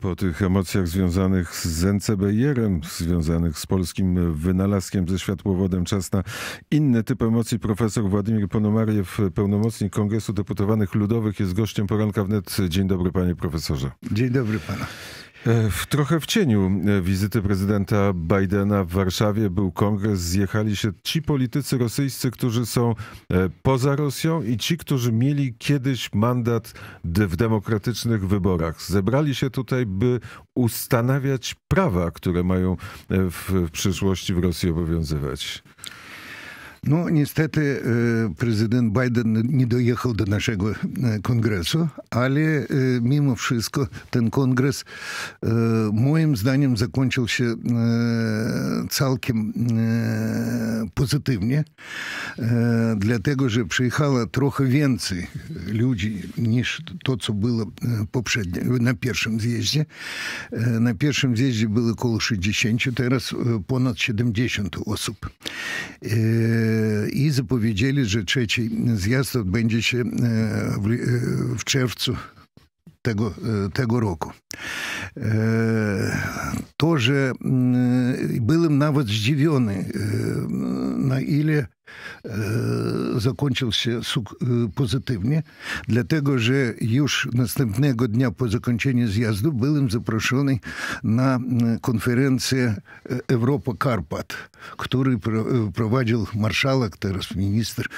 Po tych emocjach związanych z NCBR-em, związanych z polskim wynalazkiem ze światłowodem, czas na inny typ emocji. Profesor Władimir Ponomariew, pełnomocnik Kongresu Deputowanych Ludowych, jest gościem poranka wnet. Dzień dobry, panie profesorze. Dzień dobry pana. E, w, trochę w cieniu e, wizyty prezydenta Bidena w Warszawie był kongres. Zjechali się ci politycy rosyjscy, którzy są e, poza Rosją i ci, którzy mieli kiedyś mandat w demokratycznych wyborach. Zebrali się tutaj, by ustanawiać prawa, które mają w przyszłości w Rosji obowiązywać. No niestety e, prezydent Biden nie dojechał do naszego e, kongresu, ale e, mimo wszystko ten kongres moim zdaniem zakończył się całkiem pozytywnie, dlatego że przyjechało trochę więcej ludzi niż to, co było poprzednio, na pierwszym zjeździe. Na pierwszym zjeździe było około 60, teraz ponad 70 osób i zapowiedzieli, że trzeci zjazd odbędzie się e, w, e, w czerwcu tego, e, tego roku. To, że mm, byłem nawet zdziwiony, na ile Закончився позитивні, для того же юж наступного дня по закінченні з'їзду був запрошений на конференцію Європа Карпат, який проводив маршалок, зараз міністр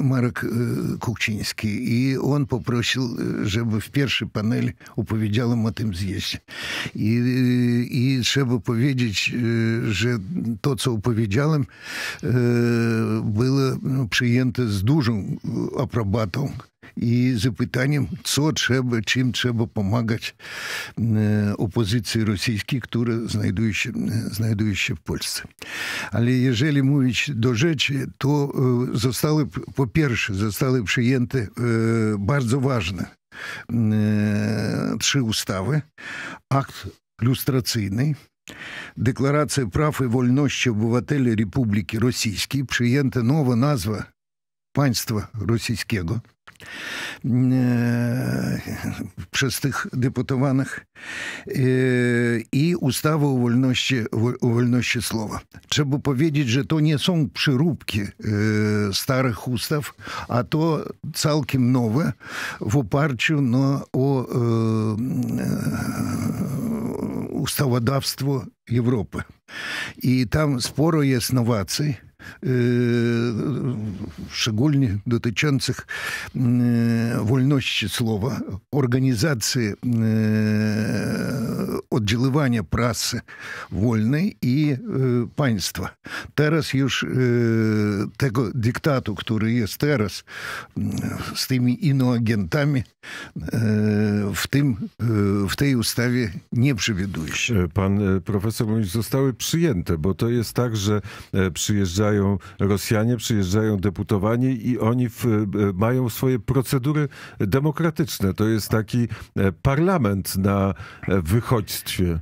Марок Кукчинський. І він попросив, щоб в першій панелі оповідали о тим з'їзді. І, і trzeba powiedzieć, e, że to, co opowiedziałem, e, było przyjęte z dużą aprobatą i zapytaniem, co trzeba, czym trzeba pomagać e, opozycji rosyjskiej, która znajduje się, znajduje się w Polsce. Ale jeżeli mówić do rzeczy, to zostały, po pierwsze, zostały przyjęte bardzo ważne trzy ustawy. Akt люстраційний. Декларація прав і вольнощі обивателі Republiki Rosyjskiej, przyjęta nowa nazwa państwa Rosyjskiego, e, przez tych deputowanych e, i ustawę o wolności, wolności słowa. Trzeba powiedzieć, że to nie są przyróbki e, starych ustaw, a to całkiem nowe w oparciu no, o уставодавство Європи. І там споро є новації. Yy, szczególnie dotyczących yy, wolności słowa, organizacji yy, oddziaływania prasy wolnej i państwa. Teraz już tego dyktatu, który jest teraz z tymi inoagentami, w, tym, w tej ustawie nie przewiduje się. Pan profesor mówi, zostały przyjęte, bo to jest tak, że przyjeżdżają przyjeżdżają Rosjanie, przyjeżdżają deputowani i oni w, e, mają swoje procedury demokratyczne. To jest taki e, parlament na e, wychodźstwie.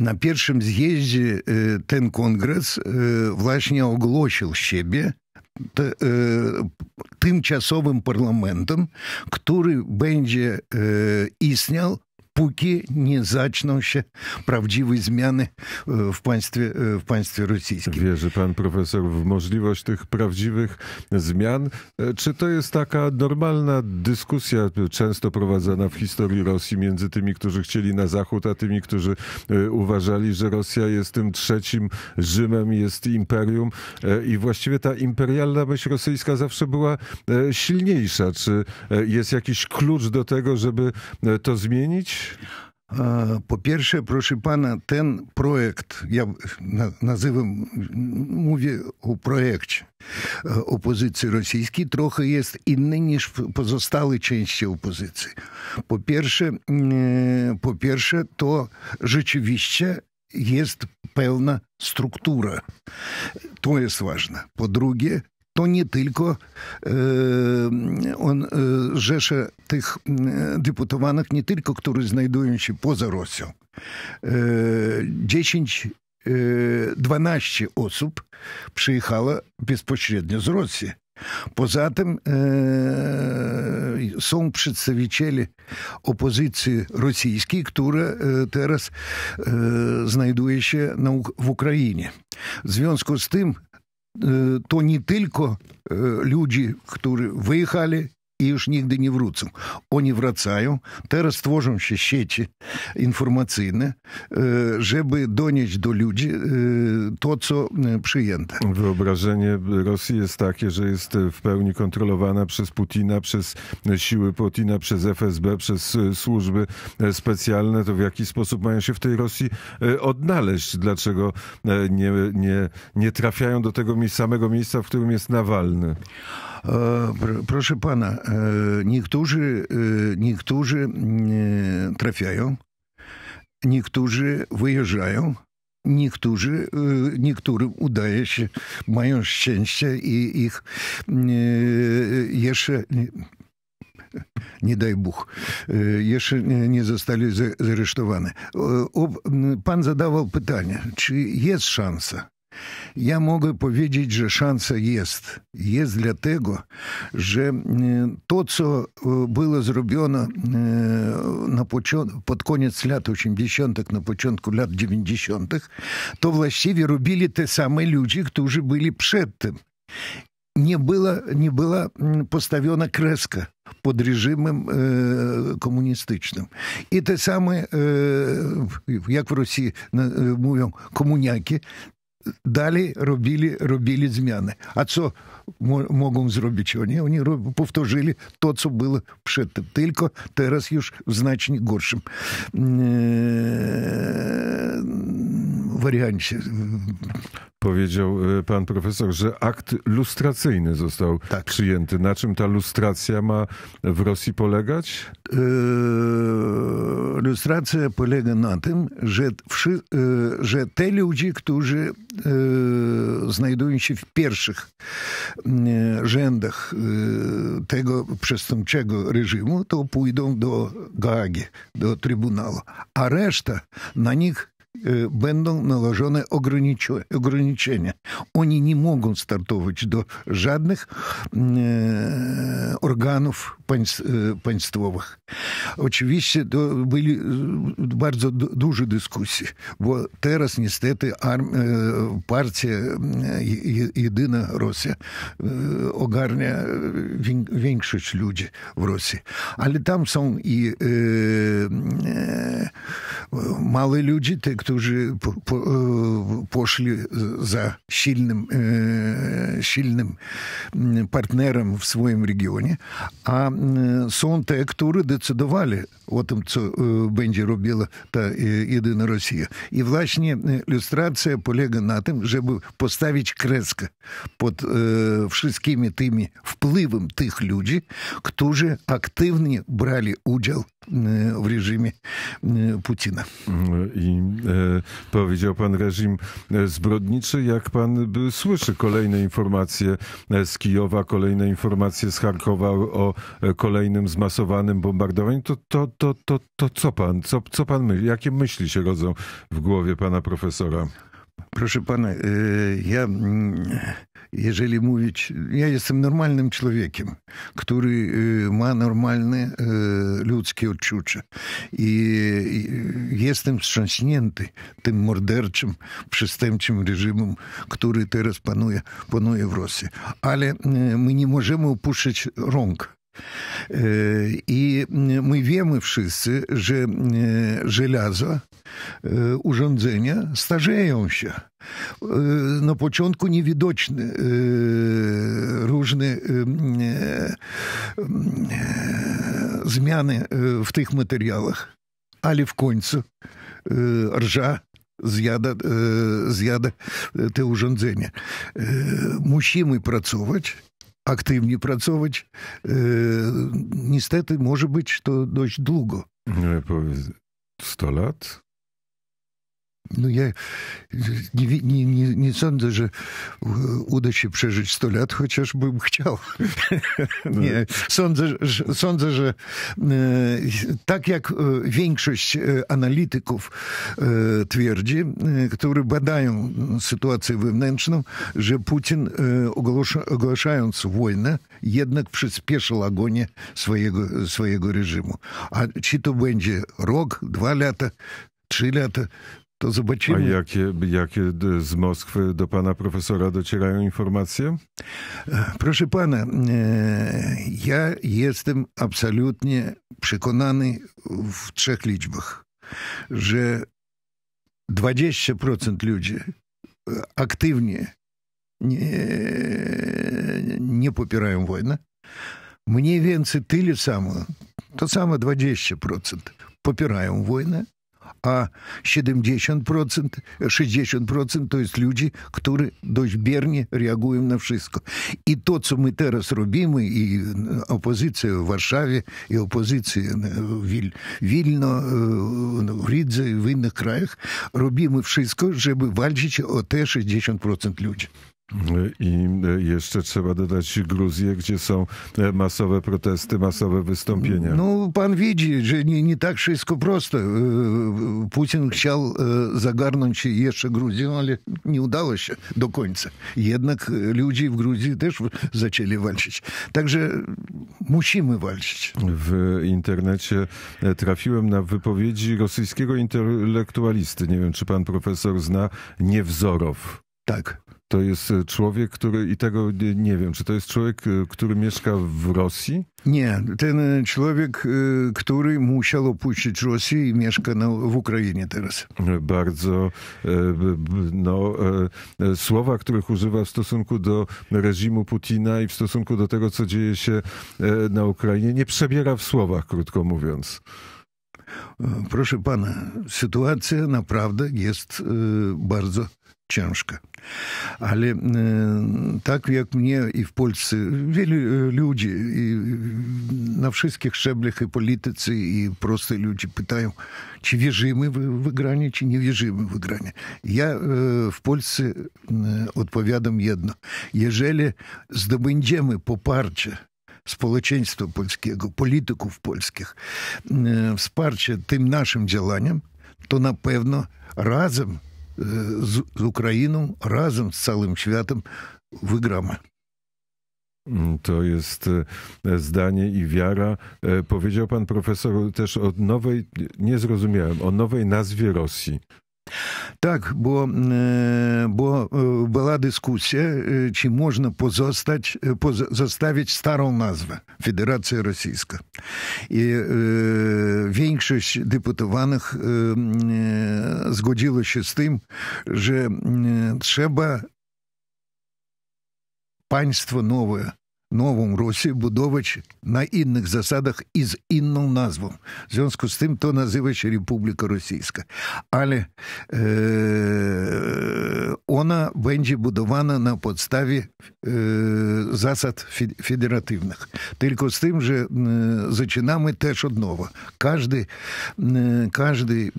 Na pierwszym zjeździe ten kongres właśnie ogłosił siebie tymczasowym parlamentem, który będzie istniał póki nie zaczną się prawdziwe zmiany e, w państwie, e, w państwie rosyjskim. Wierzy pan profesor w możliwość tych prawdziwych zmian? E, czy to jest taka normalna dyskusja, często prowadzona w historii Rosji między tymi, którzy chcieli na zachód, a tymi, którzy uważali, że Rosja jest tym trzecim Rzymem, jest imperium i właściwie ta imperialna myśl rosyjska zawsze była silniejsza. Czy jest jakiś klucz do tego, żeby to zmienić? Po pierwsze, proszę pana, ten projekt, ja nazywam, mówię o projekcie e, opozycji rosyjskiej, trochę jest inny niż pozostałe części opozycji. Po pierwsze, mm, e, po pierwsze to rzeczywiście jest pełna struktura. To jest ważne. Po drugie, to nie tylko e, on e, rzesze tych deputowanych, nie tylko, którzy znajdują się poza Rosją. 10 e, 12 osób przyjechało bezpośrednio z Rosji. Poza tym są przedstawiciele opozycji rosyjskiej, która teraz znajduje się na, w Ukrainie. W związku z tym to nie tylko ludzi, którzy wyjechali i już nigdy nie wrócą. Oni wracają, teraz tworzą się sieci informacyjne, e, żeby donieść do ludzi e, to, co e, przyjęte. Wyobrażenie Rosji jest takie, że jest w pełni kontrolowana przez Putina, przez siły Putina, przez FSB, przez służby specjalne. To w jaki sposób mają się w tej Rosji odnaleźć? Dlaczego nie, nie trafiają do tego samego miejsca, w którym jest Nawalny? E, proszę pana, e, niektórzy, e, niektórzy trafiają, niektórzy wyjeżdżają, Niektórzy, niektórym udaje się, mają szczęście i ich jeszcze, nie daj Bóg, jeszcze nie zostali zaresztowani. Pan zadawał pytanie, czy jest szansa, ja mogę powiedzieć, że szansa jest. Jest dlatego, że e, to, co e, było zrobione e, na pod koniec lat 80., na początku lat 90., to właściwie robili te same ludzie, którzy byli przed tym. Nie była, nie była postawiona kreska pod reżimem e, komunistycznym. I te same, e, jak w Rosji mówią, komuniaki, далі робили, робили зміни. А це mogą zrobić oni. Oni powtórzyli to, co było przedtem, tylko teraz już w znacznie gorszym wariancie. Powiedział э, pan profesor, że akt lustracyjny został tak. przyjęty. Na czym ta lustracja ma w Rosji polegać? E, lustracja polega na tym, że, wszy, e, że te ludzie, którzy e, znajdują się w pierwszych E, rzędach e, tego przestępczego reżimu, to pójdą do Gaagi, do Trybunału, a reszta na nich będą nałożone ograniczenia. Oni nie mogą startować do żadnych organów państwowych. Oczywiście to były bardzo duże dyskusje, bo teraz niestety partia Jedyna Rosja ogarnia większość ludzi w Rosji. Ale tam są i małe ludzie, te, którzy po, po, poszli za silnym, silnym partnerem w swoim regionie, a są te, które decydowali o tym, co będzie robiła ta jedyna Rosja. I właśnie ilustracja polega na tym, żeby postawić kreskę pod wszystkimi tymi wpływem tych ludzi, którzy aktywnie brali udział w reżimie e, Putina. I e, powiedział pan reżim e, zbrodniczy. Jak pan słyszy kolejne informacje z Kijowa, kolejne informacje z Charkowa o kolejnym zmasowanym bombardowaniu, to, to, to, to, to co pan, co, co pan myśli, jakie myśli się rodzą w głowie pana profesora? Proszę pana, ja mm, jeżeli mówić, ja jestem normalnym człowiekiem, który y, ma normalne y, ludzkie odczucia i jestem wstrząśnięty tym morderczym, przestępczym reżimem, który teraz panuje, panuje w Rosji. Ale y, my nie możemy opuszczać rąk Yy, I my mm, wiemy wszyscy, że yy, żelaza, yy, urządzenia starzeją się. Na początku niewidoczne różne zmiany w tych materiałach, ale w końcu rża zjada, zjada te urządzenia. Musimy pracować активні працьович. Niestety może być to dość długo. Sto lat? No ja nie, nie, nie, nie, sądzę, że uda się przeżyć 100 lat, chociaż bym chciał. No. nie, sądzę, że, sądzę, że e, tak jak e, większość e, analityków twierdzi, którzy badają sytuację wewnętrzną, że Putin ogłaszając wojnę, jednak przyspieszył agonię swojego, swojego reżimu. A czy to będzie rok, dwa lata, trzy lata, to zobaczymy. A jakie, jakie z Moskwy do pana profesora docierają informacje? E, proszę pana, e, ja jestem absolutnie przekonany w trzech liczbach, że 20% ludzi e, aktywnie nie, nie popierają wojny. Mniej więcej tyle samo, to samo 20% popierają wojnę a 70%, 60% to jest ludzi, którzy dość biernie reagują na wszystko. I to, co my teraz robimy, i opozycja w Warszawie, i opozycja w Wil Wilno, no, w Rydze i w innych krajach, robimy wszystko, żeby walczyć o te 60% ludzi. I e, jeszcze trzeba dodać Gruzję, gdzie są e, masowe protesty, masowe wystąpienia. No, pan widzi, że nie, nie tak wszystko proste. E, Putin chciał zagarnąć jeszcze Gruzję, ale nie udało się do końca. Jednak ludzie w Gruzji też zaczęli walczyć. Także musimy walczyć. W internecie trafiłem na wypowiedzi rosyjskiego intelektualisty. Nie wiem, czy pan profesor zna Niewzorow. Tak. To jest e, człowiek, który i tego nie wiem, czy to jest człowiek, e, który mieszka w Rosji? Nie, ten e, człowiek, który musiał opuścić Rosję i mieszka na, w Ukrainie teraz. Bardzo no, słowa, których używa w stosunku do reżimu Putina i w stosunku do tego, co dzieje się na Ukrainie, nie przebiera w słowach, krótko mówiąc. Proszę pana, sytuacja naprawdę jest bardzo Чашка. Але так як мне і в Польцы вельмі людзі і на wszystkіх шэблях і палітыцы і простыя людзі пытаю, чи вежимы вы выгране, чи не в выгране. Я в Польцы адпавядам едно. Ежели здабынджемы попарча, спалучэнства польskiego, палітыкаў польскіх wsparcie tym naszym działaniom, to na pewno razem з Ukrainą razem z całym światem wygramy. To jest zdanie i wiara. Powiedział pan profesor też o nowej, nie zrozumiałem, o nowej nazwie Rosji. Так, бо е, бо е, була дискусія, е, чи можна позастать, стару назву Федерація Російська. І е, більшість депутованих е, згодилося з тим, що треба панство новое новому році Будович на інних засадах із інну назву. В зв'язку з тим, то називається Республіка Російська. Але е, вона буде будована на підставі е, засад федеративних. Тільки з тим же е, зачинами теж одного. Кожди кожний,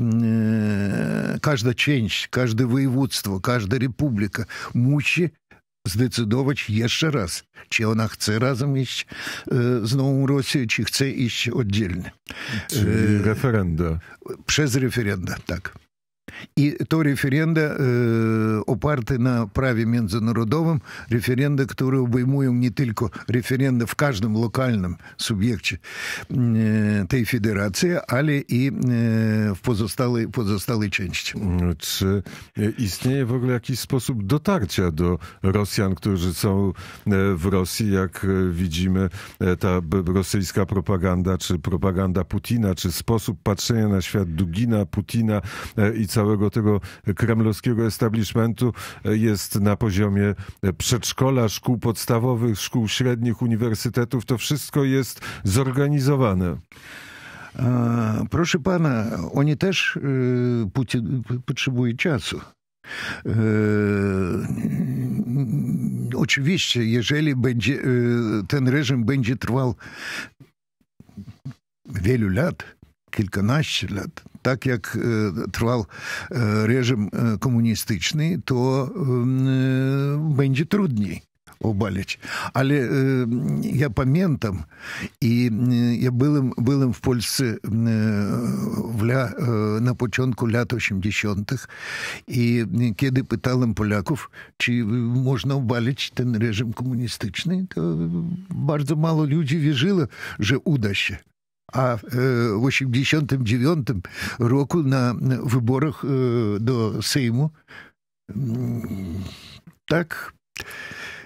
кожна ченч, кожне воєводство, кожна республіка мучить zdecydować jeszcze raz, czy ona chce razem iść e, z Nową Rosją, czy chce iść oddzielnie. Czyli e, referenda. Przez referenda, tak i то референда э, na на праве міжнародовым референда, который обоймуем не только референда в каждом локальном субъекте э, той федерации, але і э, в pozostałej części. Czy istnieje w ogóle jakiś sposób dotarcia do Rosjan, którzy są w Rosji, jak widzimy, ta rosyjska propaganda, czy propaganda Putina, czy sposób patrzenia na świat Dugina, Putina i całego całego tego kremlowskiego establishmentu e, jest na poziomie e, przedszkola, szkół podstawowych, szkół średnich, uniwersytetów. To wszystko jest zorganizowane. E, proszę pana, oni też potrzebują czasu. Oczywiście, jeżeli będzie, ten reżim będzie trwał wielu lat, кільканадцять лет. Так як е, трвав е, режим е, комуністичний, то będzie трудней obalić. Ale ja pamiętam i ja byłem, byłem w Polsce w la, na początku lat 80. i kiedy pytałem Polaków, czy można obalić ten reżim komunistyczny, to bardzo mało ludzi wierzyło, że uda się. a e, w dziewiątym roku na wyborach e, do Sejmu mm, tak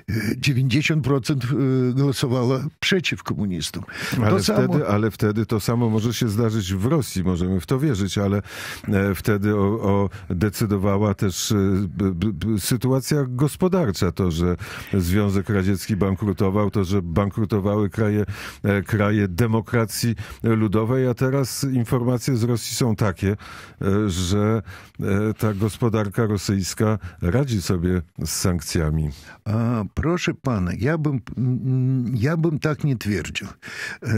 90% y, głosowała przeciw komunistom. ale, samo... wtedy, ale wtedy to samo może się zdarzyć w Rosji, możemy w to wierzyć, ale e, wtedy o, o decydowała też e, sytuacja gospodarcza, to, że Związek Radziecki bankrutował, to, że bankrutowały kraje, e, kraje demokracji ludowej, a teraz informacje z Rosji są takie, że ta gospodarka rosyjska radzi sobie z sankcjami. A Прошу пана, я б я б так не твердив. Е,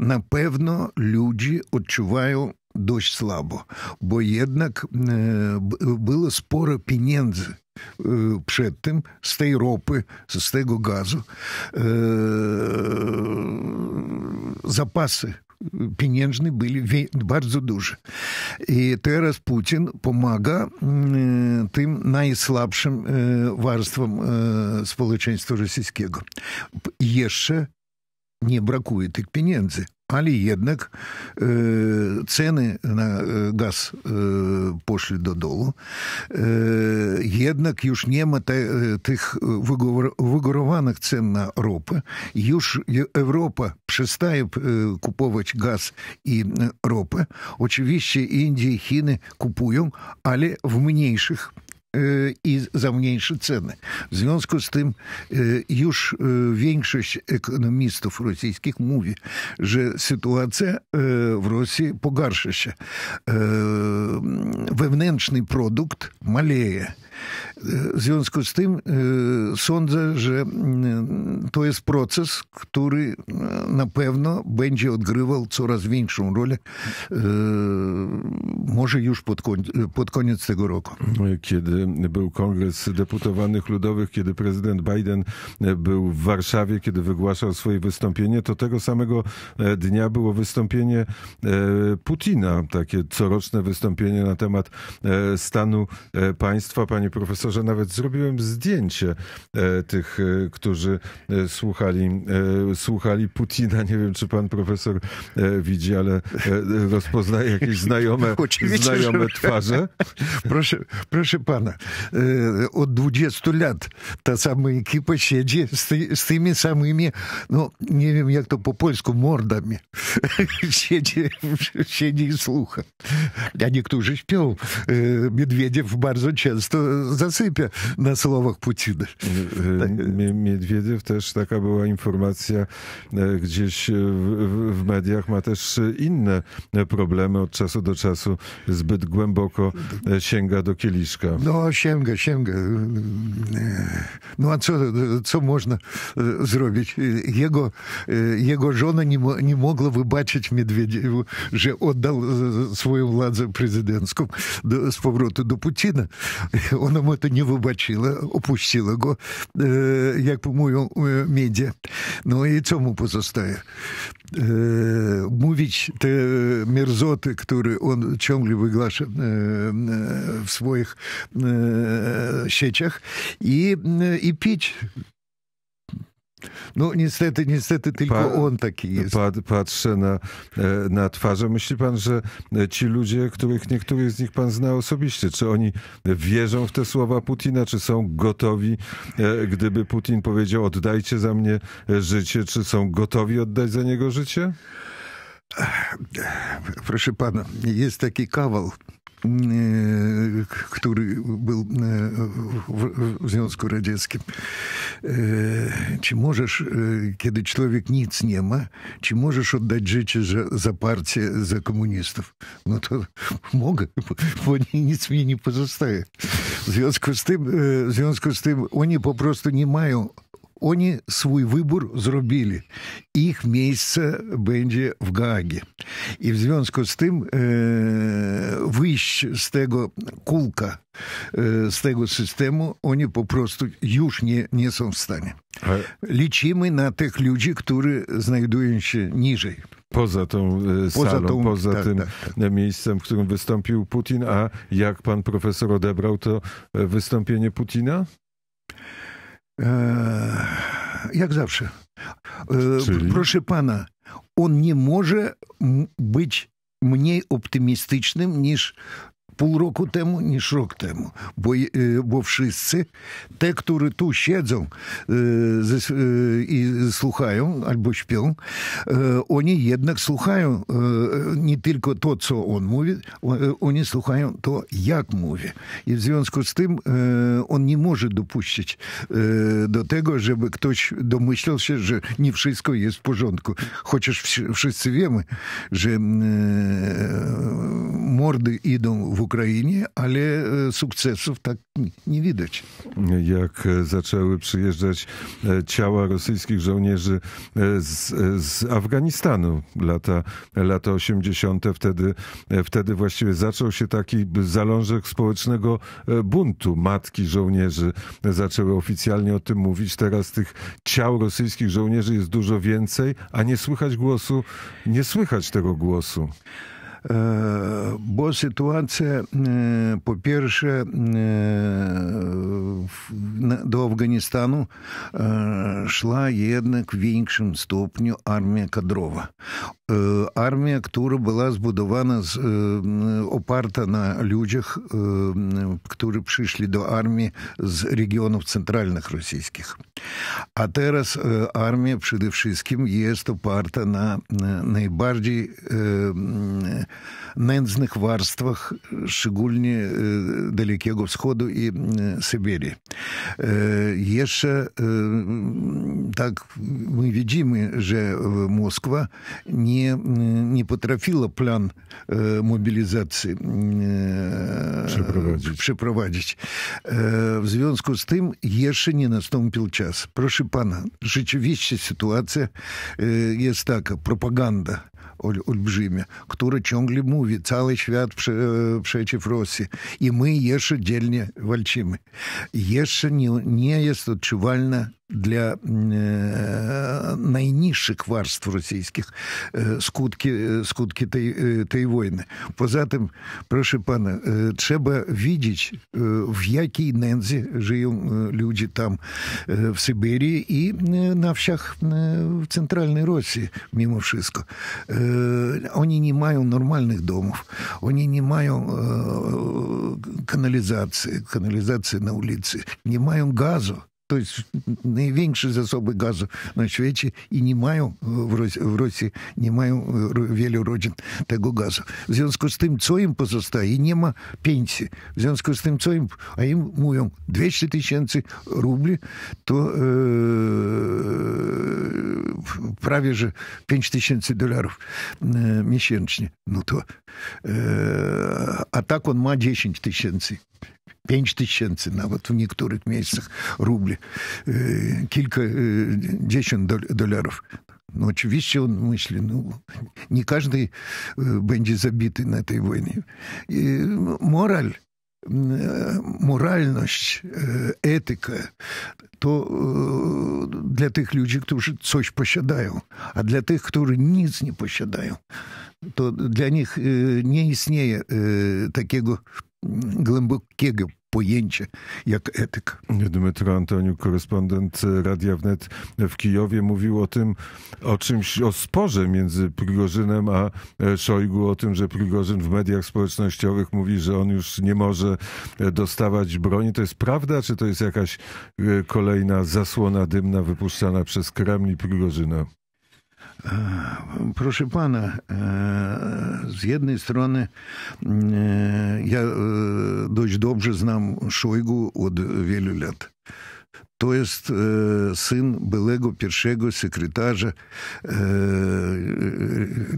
Напевно, люди відчувають дощ слабо, бо єднак е, було спора пінензи przed tym z tej ropy, z tego gazu e, zapasy pieniężny byli bardzo dużo I teraz Putin pomaga mm, tym najsłabszym e, warstwom e, społeczeństwa rosyjskiego. Jeszcze nie brakuje tych pieniędzy. Ale jednak e, ceny na gaz e, poszły do dołu. E, jednak już nie ma te, tych wygórowanych cen na ropę. Już Europa przestaje kupować gaz i ropę. Oczywiście Indie i Chiny kupują, ale w mniejszych і э, за менші ціни. В зв'язку з тим, э, юж більшість э, економістів російських мові, що ситуація в Росії погаршає. Вивненшний продукт малее. W związku z tym e, sądzę, że to jest proces, który e, na pewno będzie odgrywał coraz większą rolę, e, może już pod koniec, pod koniec tego roku. No kiedy był Kongres Deputowanych Ludowych, kiedy prezydent Biden był w Warszawie, kiedy wygłaszał swoje wystąpienie, to tego samego dnia było wystąpienie Putina, takie coroczne wystąpienie na temat stanu państwa. Panie profesorze, że nawet zrobiłem zdjęcie e, tych, e, którzy e, słuchali, słuchali Putina. Nie wiem, czy pan profesor widzi, ale rozpoznaje jakieś znajome, znajome twarze. Proszę, proszę pana, od 20 lat ta sama ekipa siedzi z, ty, z tymi samymi, no nie wiem jak to po polsku, mordami. siedzi, siedzi i słucha. A niektórzy śpią. Miedwiediew bardzo często zasypia sypie na słowach Puciny. E, e, tak. Miedwiediew też taka była informacja e, gdzieś w, w mediach, ma też inne problemy od czasu do czasu, zbyt głęboko sięga do kieliszka. No sięga, sięga. No a co, co można zrobić? Jego, jego żona nie, nie mogła wybaczyć Miedwiediewu, że oddał swoją władzę prezydencką do, z powrotem do Putina. Ona mu то не вибачила, опустила його, як по-моєму, медіа. Ну і цьому позостає. Mówić te mierzoty, które on ciągle wygłasza w swoich sieciach i, i pić No niestety, niestety tylko pa, on taki jest. patrzę na, e, na twarze. Myśli pan, że e, ci ludzie, których niektórych z nich pan zna osobiście, czy oni wierzą w te słowa Putina, czy są gotowi, e, gdyby Putin powiedział oddajcie za mnie życie, czy są gotowi oddać za niego życie? Proszę pana, jest taki kawał który był w Związku Radzieckim. Czy możesz, kiedy człowiek nic nie ma, czy możesz oddać życie za, za partię, za komunistów? No to mogę, bo nic mi nie pozostaje. W związku z tym, w związku z tym oni po prostu nie mają Oni swój wybór zrobili. Ich miejsce będzie w Gagi, I w związku z tym e, wyjść z tego kulka, z tego systemu, oni po prostu już nie, są w stanie. Liczymy na tych ludzi, którzy znajdują się niżej. Poza tą poza salą, poza tym miejscem, w którym wystąpił Putin. A jak pan profesor odebrał to e, wystąpienie Putina? Eee, jak zawsze. Eee, Czyli? Proszę pana, on nie może być mniej optymistycznym niż pół roku temu niż rok temu, bo, y, bo wszyscy, te, którzy tu siedzą y, y, i słuchają albo śpią, oni jednak słuchają nie tylko to, co on mówi, oni słuchają to, jak mówi. I w związku z tym on nie może dopuścić do tego, żeby ktoś domyślał się, że nie wszystko jest w porządku. Chociaż wszyscy wiemy, że морди idą в Україні, але sukcesów tak nie widać. Jak zaczęły przyjeżdżać ciała rosyjskich żołnierzy z, z Afganistanu, lata, lata 80., wtedy, wtedy właściwie zaczął się taki zalążek społecznego e, buntu. Matki żołnierzy e, zaczęły oficjalnie o tym mówić. Teraz tych ciał rosyjskich żołnierzy jest dużo więcej, a nie słychać głosu, nie słychać tego głosu. Э, бо ситуація, по-перше, до Афганістану йшла, єднак в іншому ступню армія кадрова. Armia, która była zbudowana oparta na ludziach którzy przyszli do armii z regionów centralnych rosyjskich a teraz armia przede wszystkim jest oparta na najbardziej nędznych warstwach szczególnie dalekiego wschodu i Syberii jeszcze tak my widzimy że Moskwa nie nie не e, plan e, mobilizacji e, przeprowadzić. przeprowadzić. W związku z tym jeszcze nie nastąpił czas. Proszę pana, rzeczywiście sytuacja jest taka, propaganda olbrzymia, która ciągle mówi, cały świat przeciw Rosji i my jeszcze dzielnie walczymy. Jeszcze nie, jest odczuwalna Для э, найніжших варств російських э, скутки э, скутки тієї війни. Поза тим, прошу пана, треба відіти, в якій нензі живуть люди там в Сибірі і на всіх в Центральній Росії, мимо всього. Вони не мають нормальних домів, вони не мають каналізації, каналізації на вулиці, не мають газу. то есть największe zasoby gazu na świecie i nie mają w, Rosji, w nie mają wielu rodzin tego gazu. W związku z tym, co im pozostaje? I nie ma pensji. W związku z tym, co im, a im mówią 200 tysięcy rubli, to e, prawie, że 5 tysięcy dolarów e, miesięcznie. No to, e, a tak on ma 10 tysięcy. 5 тисяч ціна, от в некоторых месяцах рубли, э, кілька э, десять доларів. Ну, очевидно, он мысли, ну, не каждый э, бенди забитый на этой войне. И ну, мораль моральность, этика, то для тех людей, кто хто щось пощадає, а для тех, хто ниц не пощадає, то для них не існує такого głębokiego pojęcia jak etyka. Dmytro Antoniuk, korespondent Radia Wnet w Kijowie, mówił o tym, o czymś, o sporze między Prigorzynem a e, Szojgu, o tym, że Prigorzyn w mediach społecznościowych mówi, że on już nie może e, dostawać broni. To jest prawda, czy to jest jakaś e, kolejna zasłona dymna wypuszczana przez Kreml i Prigorzyna? Proszę pana, e, z jednej strony e, ja e, dość dobrze znam Szojgu od wielu lat. To jest syn byłego pierwszego sekretarza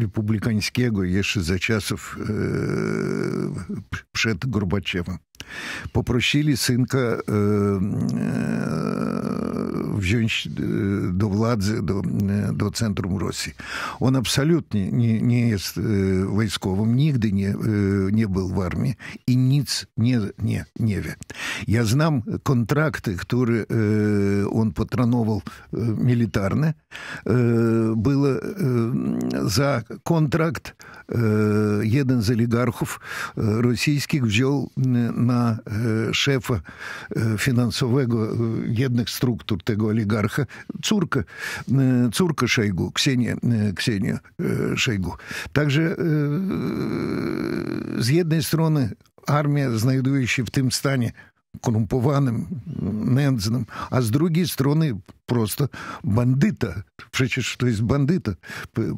republikańskiego jeszcze za czasów przed Gorbaczewem. Poprosili synka wziąć э, до władzy, до do centrum Rosji. On absolutnie не nie jest wojskowym, nigdy не nie był w armii i nic не не nie wie. Ja znam контракты, которые э, он патроновал э, э было э, за контракт один из олигархов э, российских взял на шефа э, финансового едных структур того олигарха Цурка, э, Цурка Шойгу, Ксения, э, Ксения э, Шойгу. Также с єдної стороны армия, знайдуючи в тим стані корумпованим, нензним, а с другой стороны просто бандита. Przecież to jest бандита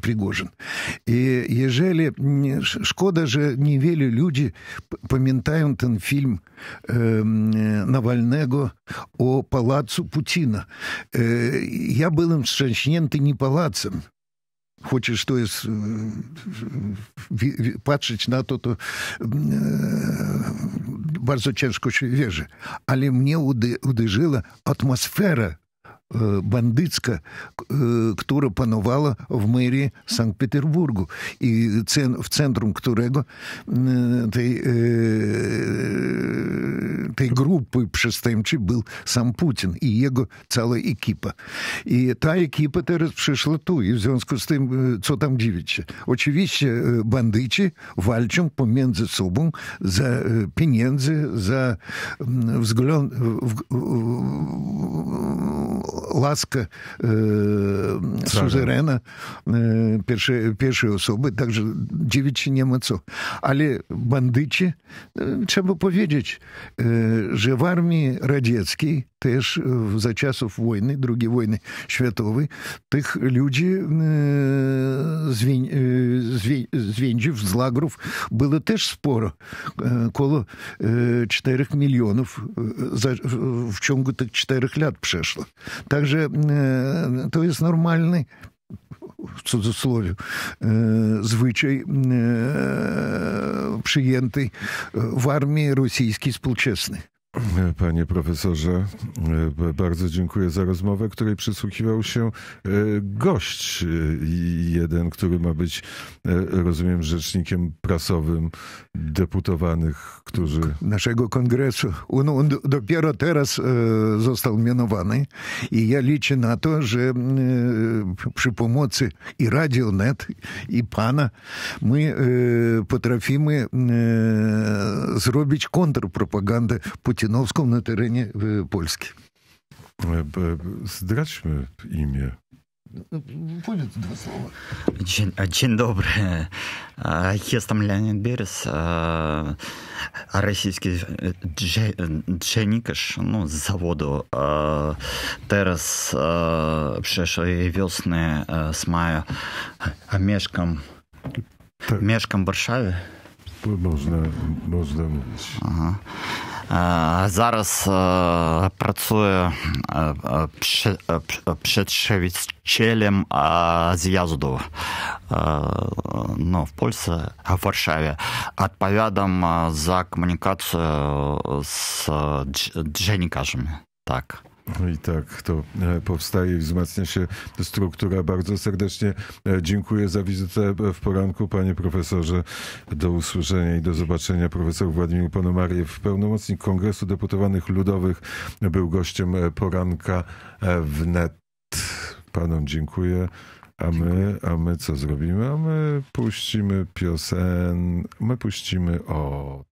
Пригожин. И ежели... Шкода же вели люди памятаем ten фильм э, Навального о палацу Путина. Э, я был им сшанчненты не палацем, Хочешь то есть паtrzeć на то, то bardzo ciężko się wierzy, ale mnie uderzyła atmosfera бандитська, яка панувала в мерії Санкт-Петербургу, і в центром якого тієї тієї групи пшестемчі був сам Путин и його ціла екіпа. І та екіпа зараз прийшла ту, і в зв'язку з тим, що там дівче. Очевидно, бандичі вальчим поміж собою за пенензи, за взгляд, Laska e, suzerena e, pierwszej, osoby, także dziewięć Niemców. Ale bandyci, e, trzeba powiedzieć, e, że w armii radzieckiej też za czasów wojny, II wojny światowej, tych ludzi e, z więźniów, e, z lagrów było też sporo. Koło czterech milionów w ciągu tych 4 lat przeszło. Также, то есть нормальний cudzysłowie, zwyczaj przyjęty w armii rosyjskiej współczesnej. E, panie profesorze, e, bardzo dziękuję za rozmowę, której przysłuchiwał się e, gość jeden, który ma być, rozumiem, rzecznikiem prasowym deputowanych, którzy... Naszego kongresu. On, on dopiero teraz został mianowany i ja liczę na to, że przy pomocy i Radionet, i Pana my potrafimy zrobić kontrpropagandę Putina Тютюновському на терені Польськи. Zdradźmy imię. Будет два слова. Dzień, dzień dobry. Jestem Leonid Берес, российский дженикаш, ну, с заводу. Терас przeszłej wiosny z maja mieszkam, mieszkam w Warszawie. Można, można mówić. Ага. А, зараз а, працює а, предшевічелем з'їзду ну, в Польщі, в Варшаві, відповідом за комунікацію з дженікажами. Так. No I tak to e, powstaje i wzmacnia się struktura. Bardzo serdecznie e, dziękuję za wizytę e, w poranku, panie profesorze. Do usłyszenia i do zobaczenia. Profesor Władimir Ponomariew, pełnomocnik Kongresu Deputowanych Ludowych, był gościem poranka w net. Panom dziękuję. A my, a my co zrobimy? A my puścimy piosen. My puścimy o